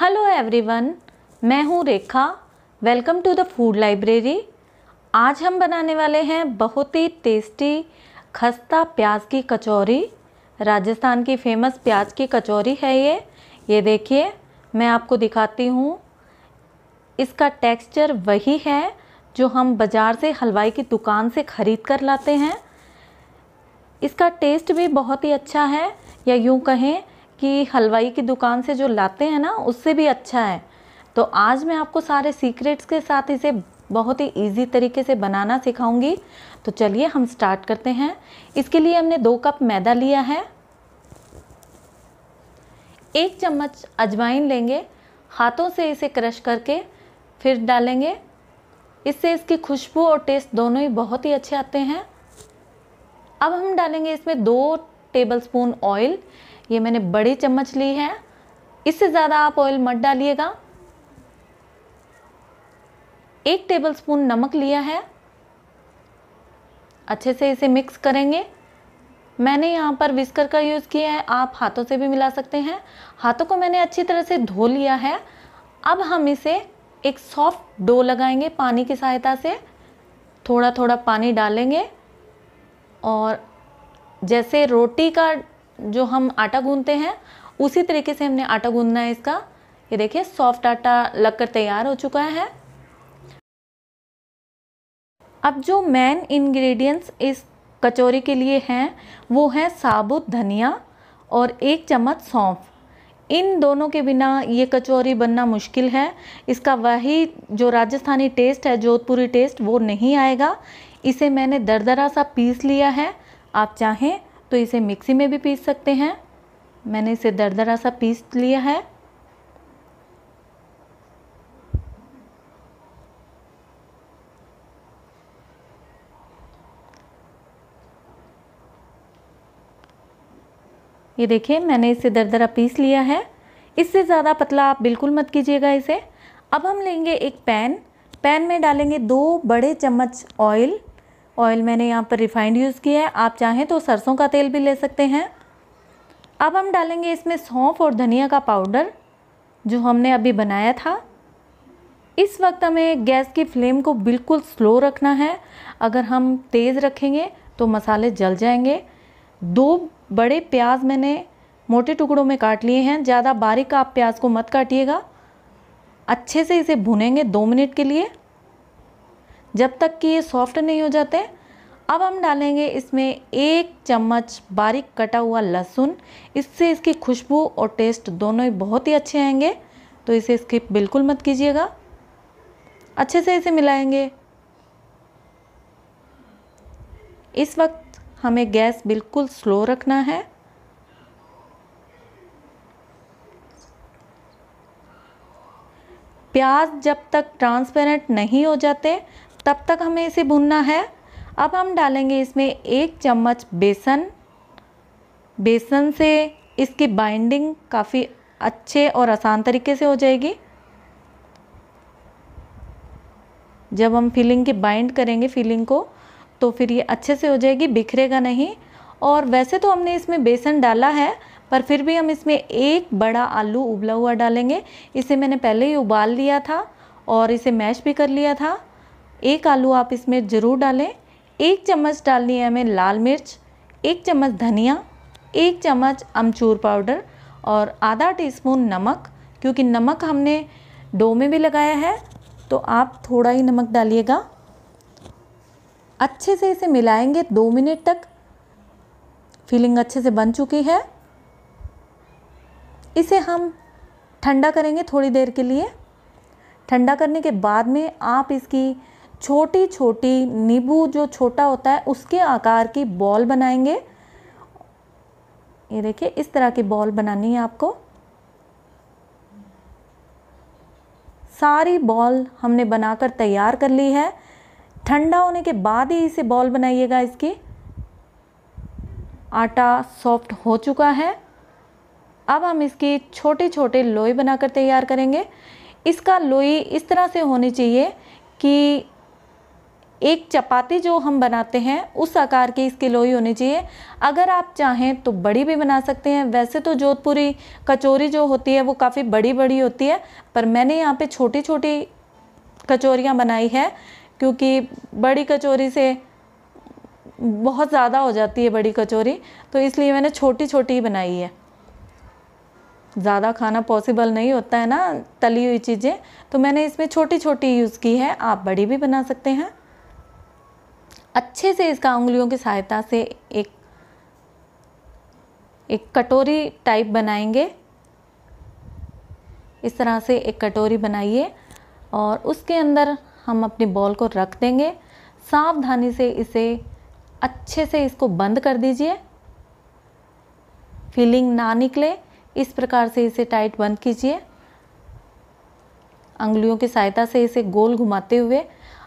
hello everyone मैं हूँ Rekha welcome to the food library आज हम बनाने वाले हैं बहुत ही टेस्टी खस्ता प्याज की कचौरी राजस्थान की फेमस प्याज की कचौरी है ये ये देखिए मैं आपको दिखाती हूँ इसका टेक्सचर वही है जो हम बाज़ार से हलवाई की दुकान से ख़रीद कर लाते हैं इसका टेस्ट भी बहुत ही अच्छा है या यूँ कहें कि हलवाई की दुकान से जो लाते हैं ना उससे भी अच्छा है तो आज मैं आपको सारे सीक्रेट्स के साथ इसे बहुत ही इजी तरीके से बनाना सिखाऊंगी तो चलिए हम स्टार्ट करते हैं इसके लिए हमने दो कप मैदा लिया है एक चम्मच अजवाइन लेंगे हाथों से इसे क्रश करके फिर डालेंगे इससे इसकी खुशबू और टेस्ट दोनों ही बहुत ही अच्छे आते हैं अब हम डालेंगे इसमें दो टेबलस्पून ऑयल ये मैंने बड़ी चम्मच ली है इससे ज़्यादा आप ऑयल मत डालिएगा एक टेबलस्पून नमक लिया है अच्छे से इसे मिक्स करेंगे मैंने यहाँ पर विस्कर का यूज़ किया है आप हाथों से भी मिला सकते हैं हाथों को मैंने अच्छी तरह से धो लिया है अब हम इसे एक सॉफ्ट डो लगाएंगे पानी की सहायता से थोड़ा थोड़ा पानी डालेंगे और जैसे रोटी का जो हम आटा गूंदते हैं उसी तरीके से हमने आटा गूंदना है इसका ये देखिए सॉफ्ट आटा लगकर तैयार हो चुका है अब जो मेन इंग्रेडिएंट्स इस कचौरी के लिए हैं वो हैं साबुत धनिया और एक चम्मच सौंफ इन दोनों के बिना ये कचौरी बनना मुश्किल है इसका वही जो राजस्थानी टेस्ट है जोधपुरी टेस्ट वो नहीं आएगा इसे मैंने दरदरा सा पीस लिया है आप चाहें तो इसे मिक्सी में भी पीस सकते हैं मैंने इसे दरदरा सा पीस लिया है ये देखिए मैंने इसे दरदरा पीस लिया है इससे ज़्यादा पतला आप बिल्कुल मत कीजिएगा इसे अब हम लेंगे एक पैन पैन में डालेंगे दो बड़े चम्मच ऑयल ऑयल मैंने यहाँ पर रिफाइंड यूज़ किया है आप चाहें तो सरसों का तेल भी ले सकते हैं अब हम डालेंगे इसमें सौंफ और धनिया का पाउडर जो हमने अभी बनाया था इस वक्त हमें गैस की फ्लेम को बिल्कुल स्लो रखना है अगर हम तेज़ रखेंगे तो मसाले जल जाएंगे दो बड़े प्याज मैंने मोटे टुकड़ों में काट लिए हैं ज़्यादा बारीक आप प्याज को मत काटिएगा अच्छे से इसे भुनेंगे दो मिनट के लिए जब तक कि ये सॉफ्ट नहीं हो जाते अब हम डालेंगे इसमें एक चम्मच बारीक कटा हुआ लहसुन इससे इसकी खुशबू और टेस्ट दोनों ही बहुत ही अच्छे आएंगे तो इसे स्किप बिल्कुल मत कीजिएगा अच्छे से इसे मिलाएंगे इस वक्त हमें गैस बिल्कुल स्लो रखना है प्याज जब तक ट्रांसपेरेंट नहीं हो जाते तब तक हमें इसे भुनना है अब हम डालेंगे इसमें एक चम्मच बेसन बेसन से इसकी बाइंडिंग काफ़ी अच्छे और आसान तरीके से हो जाएगी जब हम फिलिंग की बाइंड करेंगे फिलिंग को तो फिर ये अच्छे से हो जाएगी बिखरेगा नहीं और वैसे तो हमने इसमें बेसन डाला है पर फिर भी हम इसमें एक बड़ा आलू उबला हुआ डालेंगे इसे मैंने पहले ही उबाल लिया था और इसे मैश भी कर लिया था एक आलू आप इसमें ज़रूर डालें एक चम्मच डालनी है हमें लाल मिर्च एक चम्मच धनिया एक चम्मच अमचूर पाउडर और आधा टीस्पून नमक क्योंकि नमक हमने डो में भी लगाया है तो आप थोड़ा ही नमक डालिएगा अच्छे से इसे मिलाएंगे दो मिनट तक फीलिंग अच्छे से बन चुकी है इसे हम ठंडा करेंगे थोड़ी देर के लिए ठंडा करने के बाद में आप इसकी छोटी छोटी नींबू जो छोटा होता है उसके आकार की बॉल बनाएंगे ये देखिए इस तरह की बॉल बनानी है आपको सारी बॉल हमने बनाकर तैयार कर ली है ठंडा होने के बाद ही इसे बॉल बनाइएगा इसकी आटा सॉफ्ट हो चुका है अब हम इसकी छोटे छोटे लोई बनाकर तैयार करेंगे इसका लोई इस तरह से होनी चाहिए कि एक चपाती जो हम बनाते हैं उस आकार की इसकी लोई होनी चाहिए अगर आप चाहें तो बड़ी भी बना सकते हैं वैसे तो जोधपुरी कचौरी जो होती है वो काफ़ी बड़ी बड़ी होती है पर मैंने यहाँ पे छोटी छोटी कचौरियाँ बनाई है क्योंकि बड़ी कचौरी से बहुत ज़्यादा हो जाती है बड़ी कचौरी तो इसलिए मैंने छोटी छोटी ही बनाई है ज़्यादा खाना पॉसिबल नहीं होता है ना तली हुई चीज़ें तो मैंने इसमें छोटी छोटी यूज़ की है आप बड़ी भी बना सकते हैं अच्छे से इसका उंगलियों की सहायता से एक एक कटोरी टाइप बनाएंगे इस तरह से एक कटोरी बनाइए और उसके अंदर हम अपनी बॉल को रख देंगे सावधानी से इसे अच्छे से इसको बंद कर दीजिए फीलिंग ना निकले इस प्रकार से इसे टाइट बंद कीजिए अंगुलियों की सहायता से इसे गोल घुमाते हुए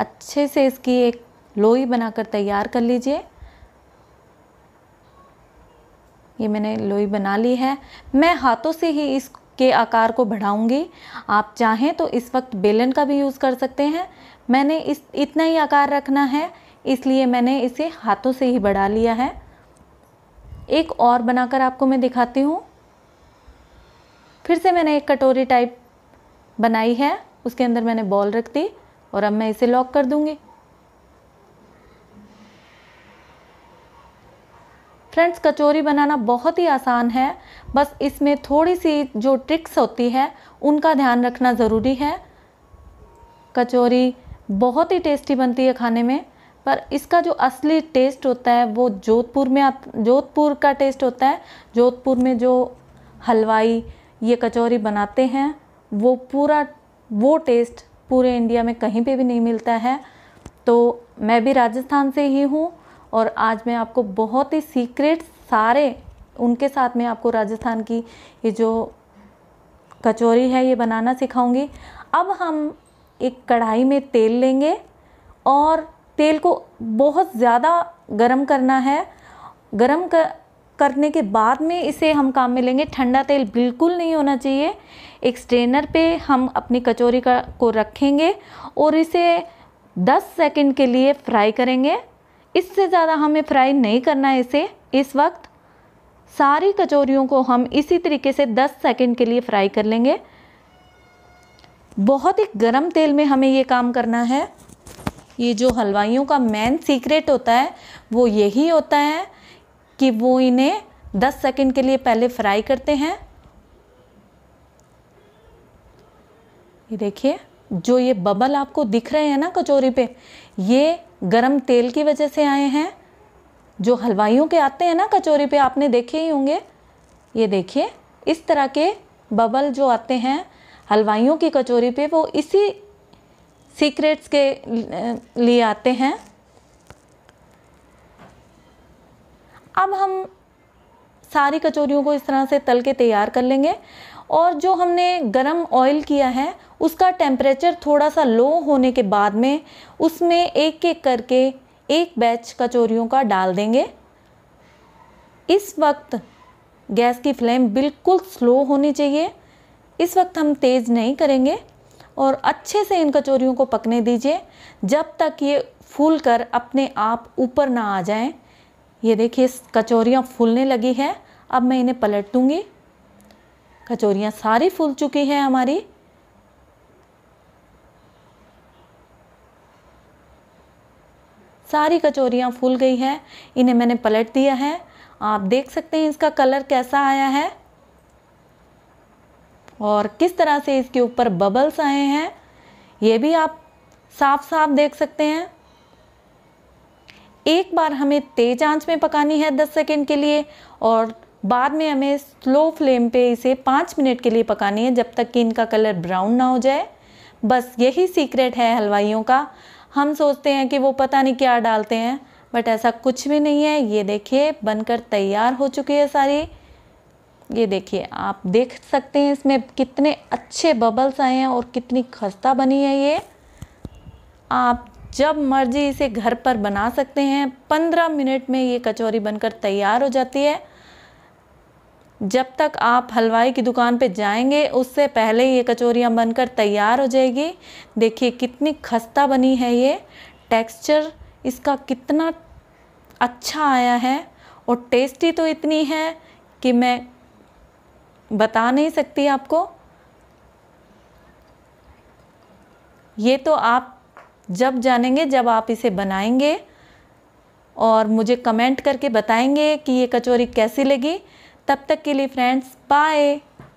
अच्छे से इसकी एक लोई बनाकर तैयार कर लीजिए ये मैंने लोई बना ली है मैं हाथों से ही इसके आकार को बढ़ाऊंगी आप चाहें तो इस वक्त बेलन का भी यूज़ कर सकते हैं मैंने इस इतना ही आकार रखना है इसलिए मैंने इसे हाथों से ही बढ़ा लिया है एक और बनाकर आपको मैं दिखाती हूँ फिर से मैंने एक कटोरी टाइप बनाई है उसके अंदर मैंने बॉल रख दी और अब मैं इसे लॉक कर दूँगी फ्रेंड्स कचौरी बनाना बहुत ही आसान है बस इसमें थोड़ी सी जो ट्रिक्स होती है उनका ध्यान रखना ज़रूरी है कचौरी बहुत ही टेस्टी बनती है खाने में पर इसका जो असली टेस्ट होता है वो जोधपुर में जोधपुर का टेस्ट होता है जोधपुर में जो हलवाई ये कचौरी बनाते हैं वो पूरा वो टेस्ट पूरे इंडिया में कहीं पे भी नहीं मिलता है तो मैं भी राजस्थान से ही हूँ और आज मैं आपको बहुत ही सीक्रेट सारे उनके साथ में आपको राजस्थान की ये जो कचौरी है ये बनाना सिखाऊंगी अब हम एक कढ़ाई में तेल लेंगे और तेल को बहुत ज़्यादा गरम करना है गरम कर करने के बाद में इसे हम काम में लेंगे ठंडा तेल बिल्कुल नहीं होना चाहिए एक स्ट्रेनर पे हम अपनी कचौरी का को रखेंगे और इसे 10 सेकंड के लिए फ्राई करेंगे इससे ज़्यादा हमें फ्राई नहीं करना है इसे इस वक्त सारी कचौरियों को हम इसी तरीके से 10 सेकंड के लिए फ्राई कर लेंगे बहुत ही गर्म तेल में हमें ये काम करना है ये जो हलवाइयों का मेन सीक्रेट होता है वो यही होता है कि वो इन्हें 10 सेकंड के लिए पहले फ्राई करते हैं ये देखिए जो ये बबल आपको दिख रहे हैं ना कचौरी पे ये गर्म तेल की वजह से आए हैं जो हलवाइयों के आते हैं ना कचौरी पे आपने देखे ही होंगे ये देखिए इस तरह के बबल जो आते हैं हलवाइयों की कचौरी पे वो इसी सीक्रेट्स के लिए आते हैं अब हम सारी कचौरियों को इस तरह से तल के तैयार कर लेंगे और जो हमने गरम ऑयल किया है उसका टेम्परेचर थोड़ा सा लो होने के बाद में उसमें एक एक करके एक बैच कचौरियों का डाल देंगे इस वक्त गैस की फ्लेम बिल्कुल स्लो होनी चाहिए इस वक्त हम तेज़ नहीं करेंगे और अच्छे से इन कचोरियों को पकने दीजिए जब तक ये फूल कर अपने आप ऊपर ना आ जाएं ये देखिए कचौरियाँ फूलने लगी है अब मैं इन्हें पलट दूँगी कचोरियाँ सारी फूल चुकी हैं हमारी सारी कचोरियाँ फूल गई हैं इन्हें मैंने पलट दिया है आप देख सकते हैं इसका कलर कैसा आया है और किस तरह से इसके ऊपर बबल्स आए हैं ये भी आप साफ साफ देख सकते हैं एक बार हमें तेज आंच में पकानी है 10 सेकेंड के लिए और बाद में हमें स्लो फ्लेम पे इसे पाँच मिनट के लिए पकानी है जब तक कि इनका कलर ब्राउन ना हो जाए बस यही सीक्रेट है हलवाइयों का हम सोचते हैं कि वो पता नहीं क्या डालते हैं बट ऐसा कुछ भी नहीं है ये देखिए बनकर तैयार हो चुकी है सारी ये देखिए आप देख सकते हैं इसमें कितने अच्छे बबल्स आए हैं और कितनी खस्ता बनी है ये आप जब मर्जी इसे घर पर बना सकते हैं पंद्रह मिनट में ये कचौरी बनकर तैयार हो जाती है जब तक आप हलवाई की दुकान पे जाएंगे उससे पहले ये कचौरियाँ बनकर तैयार हो जाएगी देखिए कितनी खस्ता बनी है ये टेक्सचर इसका कितना अच्छा आया है और टेस्टी तो इतनी है कि मैं बता नहीं सकती आपको ये तो आप जब जानेंगे जब आप इसे बनाएंगे और मुझे कमेंट करके बताएंगे कि ये कचौरी कैसी लगी तब तक के लिए फ्रेंड्स बाय